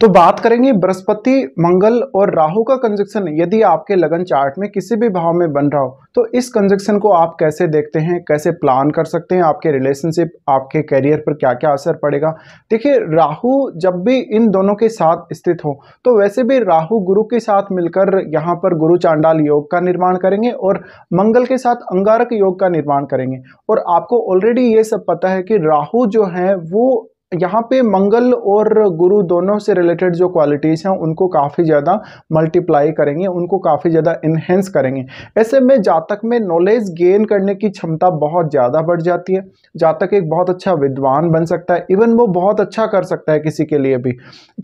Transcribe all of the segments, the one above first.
तो बात करेंगे बृहस्पति मंगल और राहु का कंजक्शन यदि आपके लगन चार्ट में किसी भी भाव में बन रहा हो तो इस कंजक्शन को आप कैसे देखते हैं कैसे प्लान कर सकते हैं आपके रिलेशनशिप आपके करियर पर क्या क्या असर पड़ेगा देखिए राहु जब भी इन दोनों के साथ स्थित हो तो वैसे भी राहु गुरु के साथ मिलकर यहाँ पर गुरु चांडाल योग का निर्माण करेंगे और मंगल के साथ अंगारक योग का निर्माण करेंगे और आपको ऑलरेडी ये सब पता है कि राहु जो है वो यहाँ पे मंगल और गुरु दोनों से रिलेटेड जो क्वालिटीज़ हैं उनको काफ़ी ज़्यादा मल्टीप्लाई करेंगे उनको काफ़ी ज़्यादा इन्हेंस करेंगे ऐसे में जातक में नॉलेज गेन करने की क्षमता बहुत ज़्यादा बढ़ जाती है जातक एक बहुत अच्छा विद्वान बन सकता है इवन वो बहुत अच्छा कर सकता है किसी के लिए भी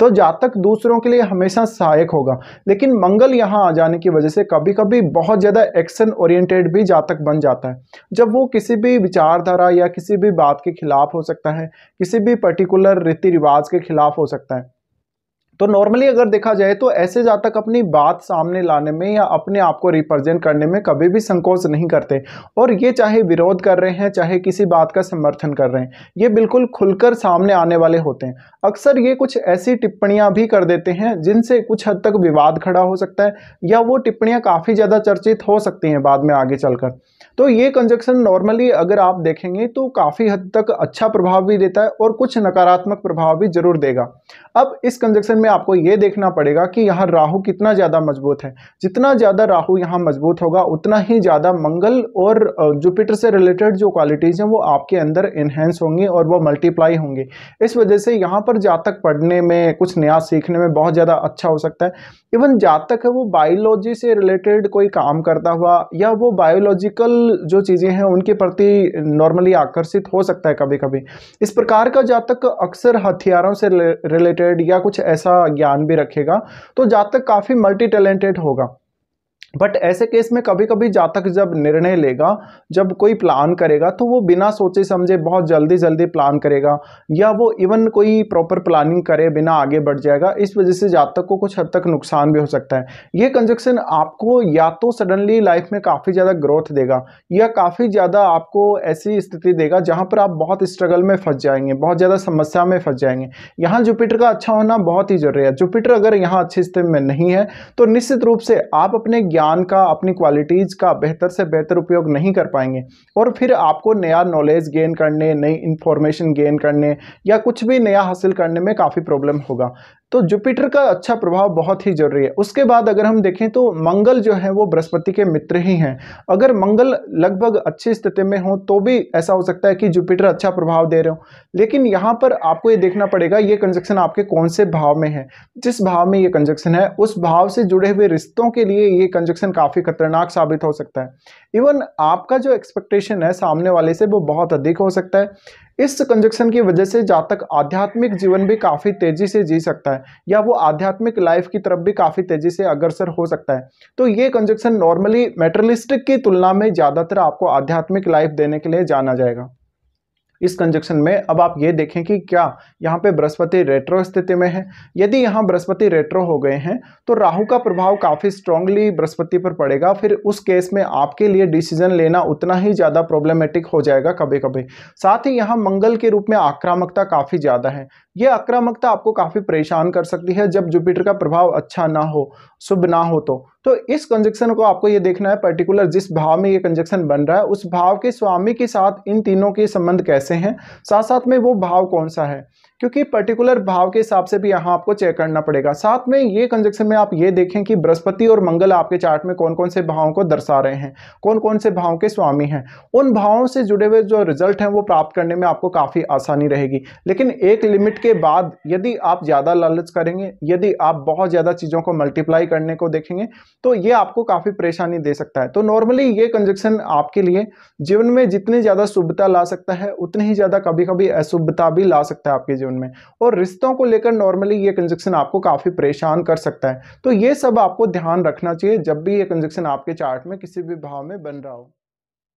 तो जातक दूसरों के लिए हमेशा सहायक होगा लेकिन मंगल यहाँ आ जाने की वजह से कभी कभी बहुत ज़्यादा एक्शन ओरिएटेड भी जातक बन जाता है जब वो किसी भी विचारधारा या किसी भी बात के खिलाफ हो सकता है किसी भी पर्टिकुलर रीति रिवाज के खिलाफ हो सकता है तो नॉर्मली अगर देखा जाए तो ऐसे जातक अपनी बात सामने लाने में या अपने आप को रिप्रेजेंट करने में कभी भी संकोच नहीं करते और ये चाहे विरोध कर रहे हैं चाहे किसी बात का समर्थन कर रहे हैं ये बिल्कुल खुलकर सामने आने वाले होते हैं अक्सर ये कुछ ऐसी टिप्पणियां भी कर देते हैं जिनसे कुछ हद तक विवाद खड़ा हो सकता है या वो टिप्पणियाँ काफ़ी ज़्यादा चर्चित हो सकती हैं बाद में आगे चलकर तो ये कंजक्शन नॉर्मली अगर आप देखेंगे तो काफ़ी हद तक अच्छा प्रभाव भी देता है और कुछ नकारात्मक प्रभाव भी जरूर देगा अब इस कंजक्शन में आपको ये देखना पड़ेगा कि यहाँ राहु कितना ज़्यादा मजबूत है जितना ज़्यादा राहु यहाँ मजबूत होगा उतना ही ज़्यादा मंगल और जुपिटर से रिलेटेड जो क्वालिटीज़ हैं वो आपके अंदर इन्हेंस होंगी और वो मल्टीप्लाई होंगी इस वजह से यहाँ पर जातक पढ़ने में कुछ नया सीखने में बहुत ज़्यादा अच्छा हो सकता है इवन जातक है वो बायोलॉजी से रिलेटेड कोई काम करता हुआ या वो बायोलॉजिकल जो चीज़ें हैं उनके प्रति नॉर्मली आकर्षित हो सकता है कभी कभी इस प्रकार का जातक अक्सर हथियारों से रिलेटेड या कुछ ऐसा ज्ञान भी रखेगा तो जातक काफ़ी मल्टी टैलेंटेड होगा बट ऐसे केस में कभी कभी जातक जब निर्णय लेगा जब कोई प्लान करेगा तो वो बिना सोचे समझे बहुत जल्दी जल्दी प्लान करेगा या वो इवन कोई प्रॉपर प्लानिंग करे बिना आगे बढ़ जाएगा इस वजह से जातक को कुछ हद तक नुकसान भी हो सकता है ये कंजक्शन आपको या तो सडनली लाइफ में काफ़ी ज़्यादा ग्रोथ देगा या काफ़ी ज़्यादा आपको ऐसी स्थिति देगा जहाँ पर आप बहुत स्ट्रगल में फंस जाएंगे बहुत ज़्यादा समस्या में फंस जाएंगे यहाँ जुपिटर का अच्छा होना बहुत ही जरूरी है जुपिटर अगर यहाँ अच्छी स्थिति में नहीं है तो निश्चित रूप से आप अपने ज्ञान ज्ञान का अपनी क्वालिटीज़ का बेहतर से बेहतर उपयोग नहीं कर पाएंगे और फिर आपको नया नॉलेज गेन करने नई इन्फॉर्मेशन गेन करने या कुछ भी नया हासिल करने में काफ़ी प्रॉब्लम होगा तो जुपिटर का अच्छा प्रभाव बहुत ही जरूरी है उसके बाद अगर हम देखें तो मंगल जो है वो बृहस्पति के मित्र ही हैं अगर मंगल लगभग अच्छी स्थिति में हो तो भी ऐसा हो सकता है कि जुपिटर अच्छा प्रभाव दे रहे हो लेकिन यहाँ पर आपको ये देखना पड़ेगा ये कंजक्शन आपके कौन से भाव में है जिस भाव में ये कंजक्शन है उस भाव से जुड़े हुए रिश्तों के लिए ये कंज कंजक्शन काफ़ी खतरनाक साबित हो सकता है इवन आपका जो एक्सपेक्टेशन है सामने वाले से वो बहुत अधिक हो सकता है इस कंजक्शन की वजह से जातक आध्यात्मिक जीवन भी काफ़ी तेज़ी से जी सकता है या वो आध्यात्मिक लाइफ की तरफ भी काफ़ी तेज़ी से अग्रसर हो सकता है तो ये कंजक्शन नॉर्मली मेटरलिस्टिक की तुलना में ज़्यादातर आपको आध्यात्मिक लाइफ देने के लिए जाना जाएगा इस कंजक्शन में अब आप ये देखें कि क्या यहाँ पे बृहस्पति रेट्रो स्थिति में है यदि यहाँ बृहस्पति रेट्रो हो गए हैं तो राहु का प्रभाव काफ़ी स्ट्रांगली बृहस्पति पर पड़ेगा फिर उस केस में आपके लिए डिसीजन लेना उतना ही ज़्यादा प्रॉब्लमेटिक हो जाएगा कभी कभी साथ ही यहाँ मंगल के रूप में आक्रामकता काफ़ी ज़्यादा है ये आक्रामकता आपको काफ़ी परेशान कर सकती है जब जुपिटर का प्रभाव अच्छा ना हो शुभ ना हो तो तो इस कंजक्शन को आपको ये देखना है पर्टिकुलर जिस भाव में ये कंजक्शन बन रहा है उस भाव के स्वामी के साथ इन तीनों के संबंध कैसे हैं साथ साथ में वो भाव कौन सा है क्योंकि पर्टिकुलर भाव के हिसाब से भी यहाँ आपको चेक करना पड़ेगा साथ में ये कंजक्शन में आप ये देखें कि बृहस्पति और मंगल आपके चार्ट में कौन कौन से भावों को दर्शा रहे हैं कौन कौन से भावों के स्वामी हैं उन भावों से जुड़े हुए जो रिजल्ट हैं वो प्राप्त करने में आपको काफ़ी आसानी रहेगी लेकिन एक लिमिट के बाद यदि आप ज़्यादा लालच करेंगे यदि आप बहुत ज़्यादा चीज़ों को मल्टीप्लाई करने को देखेंगे तो ये आपको काफ़ी परेशानी दे सकता है तो नॉर्मली ये कंजक्शन आपके लिए जीवन में जितनी ज़्यादा शुभता ला सकता है उतनी ही ज़्यादा कभी कभी अशुभता भी ला सकता है आपके जीवन जीवन में और रिश्तों को लेकर नॉर्मली ये कंजक्शन आपको काफ़ी परेशान कर सकता है तो ये सब आपको ध्यान रखना चाहिए जब भी ये कंजक्शन आपके चार्ट में किसी भी भाव में बन रहा हो